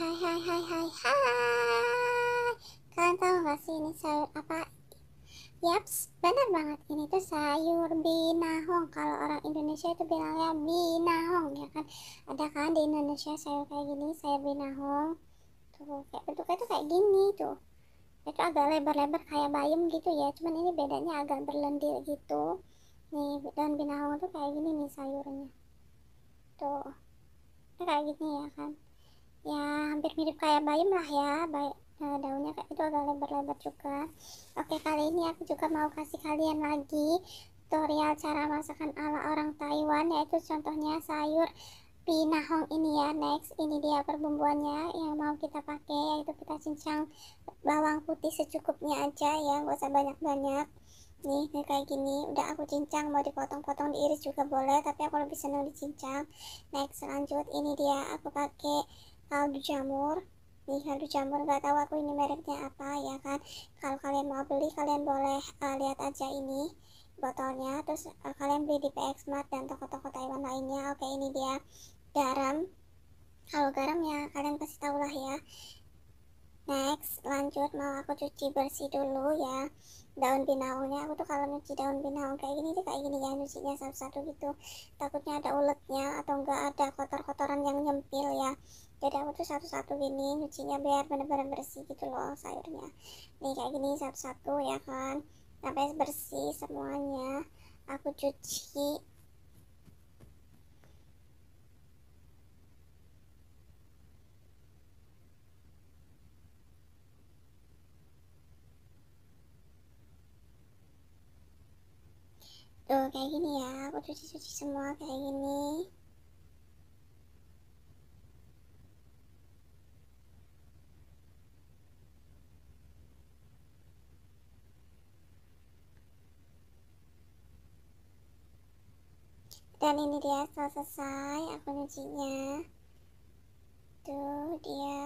hai hai hai hai hai kalian tahu gak sih ini sayur apa yaps benar banget ini tuh sayur binahong kalau orang Indonesia itu bilangnya binahong ya kan ada kan di Indonesia sayur kayak gini sayur binahong tuh kayak bentuknya tuh kayak gini tuh itu agak lebar-lebar kayak bayam gitu ya cuman ini bedanya agak berlendir gitu nih dan binahong tuh kayak gini nih sayurnya tuh kayak gini ya kan ya hampir mirip kayak bayam lah ya bay eh, daunnya kayak itu agak lebar-lebar juga oke kali ini aku juga mau kasih kalian lagi tutorial cara masakan ala orang Taiwan yaitu contohnya sayur pinahong ini ya next ini dia perbumbuannya yang mau kita pakai yaitu kita cincang bawang putih secukupnya aja ya nggak usah banyak-banyak nih, kayak gini udah aku cincang mau dipotong-potong diiris juga boleh tapi aku lebih seneng dicincang next lanjut ini dia aku pakai kaldu jamur nih kaldu jamur nggak tahu aku ini mereknya apa ya kan kalau kalian mau beli kalian boleh uh, lihat aja ini botolnya terus uh, kalian beli di PX Mart dan toko-toko Taiwan lainnya oke ini dia garam kalau garam ya kalian pasti tahu lah ya next lanjut mau aku cuci bersih dulu ya daun binaungnya aku tuh kalau nyuci daun binaung kayak gini tuh kayak gini ya nyucinya satu-satu gitu takutnya ada uletnya atau enggak ada kotor-kotoran yang nyempil ya jadi aku tuh satu-satu gini nyucinya biar bener-bener bersih gitu loh sayurnya nih kayak gini satu-satu ya kan sampai bersih semuanya aku cuci tuh kayak gini ya aku cuci-cuci semua kayak gini dan ini dia selesai aku nyucinya tuh dia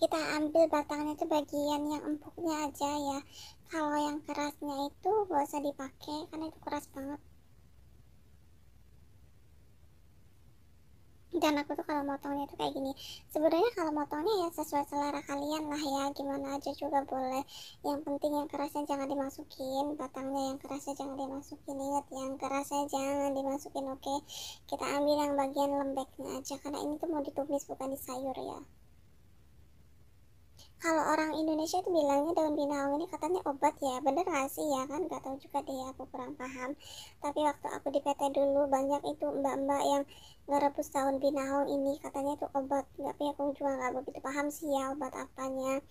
kita ambil batangnya itu bagian yang empuknya aja ya kalau yang kerasnya itu gak usah dipakai karena itu keras banget dan aku tuh kalau motongnya itu kayak gini sebenarnya kalau motongnya ya sesuai selera kalian lah ya gimana aja juga boleh yang penting yang kerasnya jangan dimasukin batangnya yang kerasnya jangan dimasukin ingat yang kerasnya jangan dimasukin oke okay? kita ambil yang bagian lembeknya aja karena ini tuh mau ditumis bukan di sayur ya kalau orang Indonesia itu bilangnya daun binaung ini katanya obat ya bener gak sih ya kan gak tahu juga deh aku kurang paham tapi waktu aku di PT dulu banyak itu mbak-mbak yang ngerebus daun binaung ini katanya itu obat tapi aku juga gak begitu paham sih ya obat apanya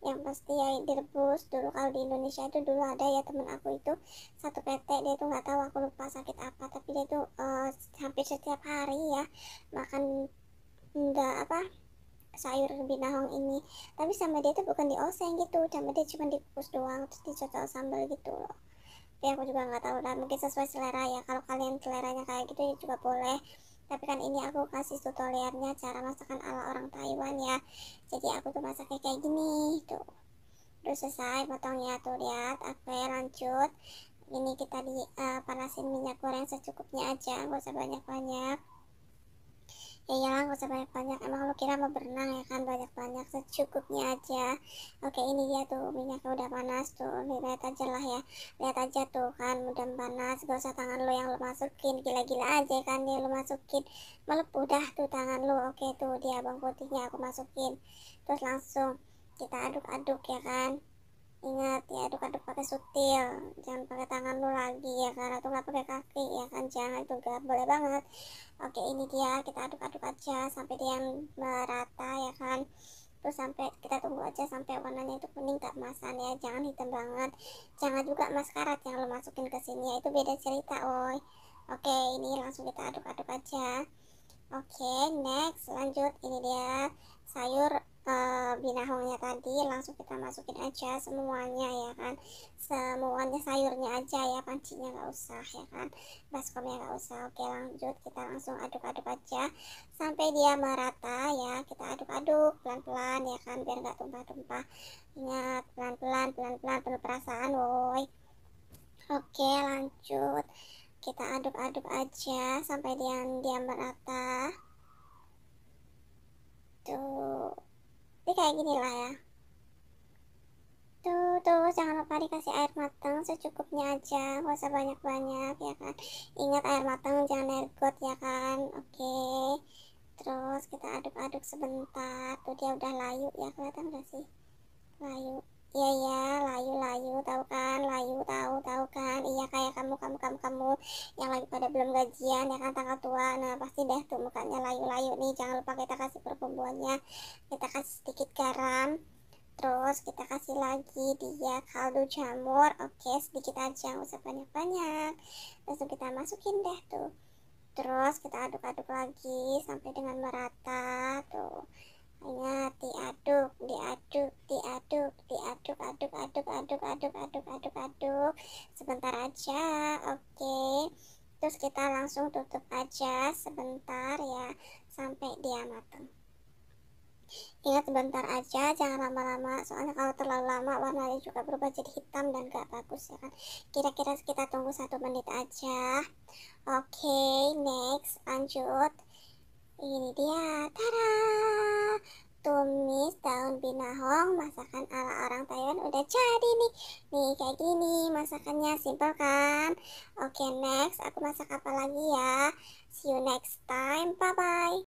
yang pasti ya direbus dulu kalau di Indonesia itu dulu ada ya temen aku itu satu PT dia tuh gak tahu aku lupa sakit apa tapi dia tuh uh, hampir setiap hari ya makan enggak apa sayur binahong ini tapi sama dia tuh bukan dioseng gitu sama dia cuma dikukus doang terus dicocol sambal gitu loh tapi aku juga nggak tahu lah mungkin sesuai selera ya kalau kalian seleranya kayak gitu ya juga boleh tapi kan ini aku kasih tutorialnya cara masakan ala orang Taiwan ya jadi aku tuh masaknya kayak gini tuh udah selesai potongnya tuh lihat oke lanjut ini kita di uh, panasin minyak goreng secukupnya aja nggak usah banyak-banyak sebanyak banyak emang lu kira mau berenang ya kan banyak-banyak secukupnya aja oke ini dia tuh minyaknya udah panas tuh lihat aja lah ya lihat aja tuh kan udah panas gak usah tangan lu yang lu masukin gila-gila aja kan dia lu masukin melepuh udah tuh tangan lu oke tuh dia bawang putihnya aku masukin terus langsung kita aduk-aduk ya kan ingat ya aduk-aduk pakai sutil jangan pakai tangan lu lagi ya karena tuh nggak pakai jangan juga boleh banget oke ini dia kita aduk-aduk aja sampai dia merata ya kan terus sampai kita tunggu aja sampai warnanya itu kuning gak masan ya jangan hitam banget jangan juga maskarat yang lo masukin ke sini ya itu beda cerita woi oke ini langsung kita aduk-aduk aja oke next lanjut ini dia sayur eh, binahongnya tadi langsung kita masukin aja semuanya ya kan semuanya sayurnya aja ya pancinya nggak usah ya kan baskomnya nggak usah oke lanjut kita langsung aduk-aduk aja sampai dia merata ya kita aduk-aduk pelan-pelan ya kan biar nggak tumpah-tumpah ingat pelan-pelan pelan-pelan penuh perasaan woi oke lanjut kita aduk-aduk aja sampai dia dia merata kayak gini lah ya tuh terus jangan lupa dikasih air matang secukupnya aja gak usah banyak-banyak ya kan ingat air matang jangan air got ya kan oke terus kita aduk-aduk sebentar tuh dia udah layu ya kelihatan gak sih layu Iya ya, layu layu tahu kan, layu tahu tahu kan. Iya kayak kamu kamu kamu kamu yang lagi pada belum gajian ya kan tanggal tua. Nah pasti deh tuh mukanya layu layu nih. Jangan lupa kita kasih perbumbuannya, kita kasih sedikit garam, terus kita kasih lagi dia kaldu jamur. Oke sedikit aja, nggak usah banyak banyak. Langsung kita masukin deh tuh. Terus kita aduk-aduk lagi sampai dengan merata tuh hanya diaduk diaduk diaduk diaduk aduk aduk aduk aduk aduk aduk aduk sebentar aja oke terus kita langsung tutup aja sebentar ya sampai dia matang ingat sebentar aja jangan lama-lama soalnya kalau terlalu lama warnanya juga berubah jadi hitam dan gak bagus ya kan kira-kira kita tunggu satu menit aja oke okay, next lanjut ini dia, tara Tumis daun binahong masakan ala orang Taiwan udah jadi nih. Nih kayak gini masakannya, simple kan? Oke, okay, next aku masak apa lagi ya? See you next time. Bye bye.